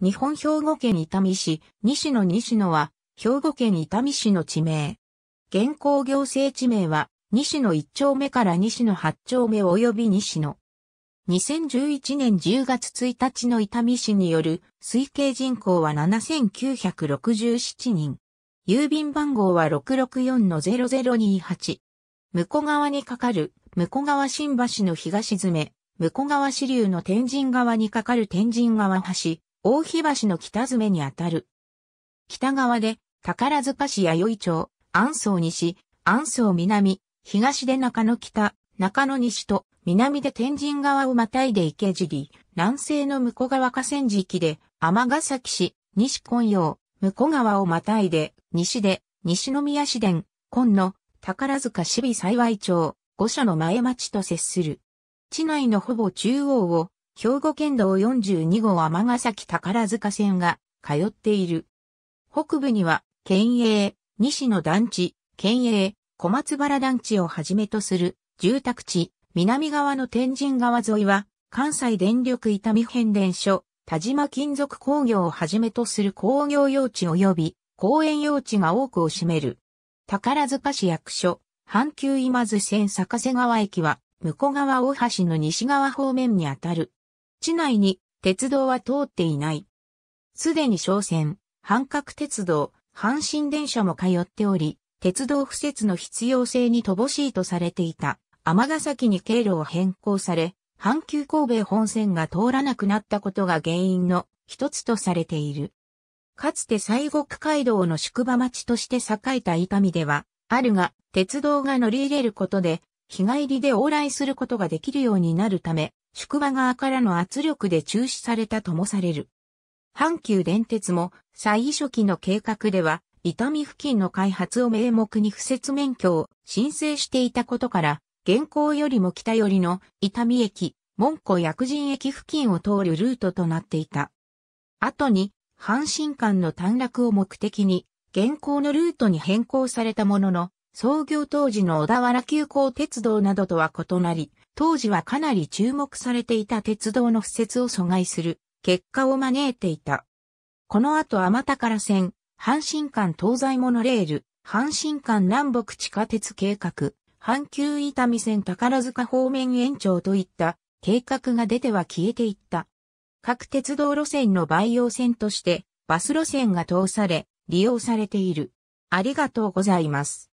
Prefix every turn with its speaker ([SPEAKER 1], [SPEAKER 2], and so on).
[SPEAKER 1] 日本兵庫県伊丹市、西野西野は、兵庫県伊丹市の地名。現行行政地名は、西野1丁目から西野8丁目及び西野。2011年10月1日の伊丹市による推計人口は7967人。郵便番号は664-0028。向川にかかる向川新橋の東詰め、向川支流の天神川にかかる天神川橋、大日橋の北詰にあたる。北側で、宝塚市弥生町、安宋西、安宋南、東で中野北、中野西と、南で天神川をまたいで池尻、南西の向こ川河川敷で、天ヶ崎市、西今陽、向こ川をまたいで、西で、西宮市電、今野、宝塚市美幸町、五所の前町と接する。地内のほぼ中央を、兵庫県道42号ヶ崎宝塚線が通っている。北部には、県営、西の団地、県営、小松原団地をはじめとする住宅地、南側の天神川沿いは、関西電力伊丹変電所、田島金属工業をはじめとする工業用地及び公園用地が多くを占める。宝塚市役所、阪急今津線坂瀬川駅は、向川大橋の西側方面にあたる市内に鉄道は通っていない。すでに商船、半角鉄道、阪神電車も通っており、鉄道敷設の必要性に乏しいとされていた、尼崎に経路を変更され、阪急神戸本線が通らなくなったことが原因の一つとされている。かつて西国街道の宿場町として栄えた伊丹では、あるが、鉄道が乗り入れることで、日帰りで往来することができるようになるため、宿場側からの圧力で中止されたともされる。阪急電鉄も、最初期の計画では、伊丹付近の開発を名目に不設免許を申請していたことから、現行よりも北寄りの伊丹駅、門戸薬人駅付近を通るルートとなっていた。後に、阪神間の短絡を目的に、現行のルートに変更されたものの、創業当時の小田原急行鉄道などとは異なり、当時はかなり注目されていた鉄道の敷設を阻害する結果を招いていた。この後天宝線、阪神間東西モノレール、阪神間南北地下鉄計画、阪急伊丹線宝塚方面延長といった計画が出ては消えていった。各鉄道路線の培養線としてバス路線が通され、利用されている。ありがとうございます。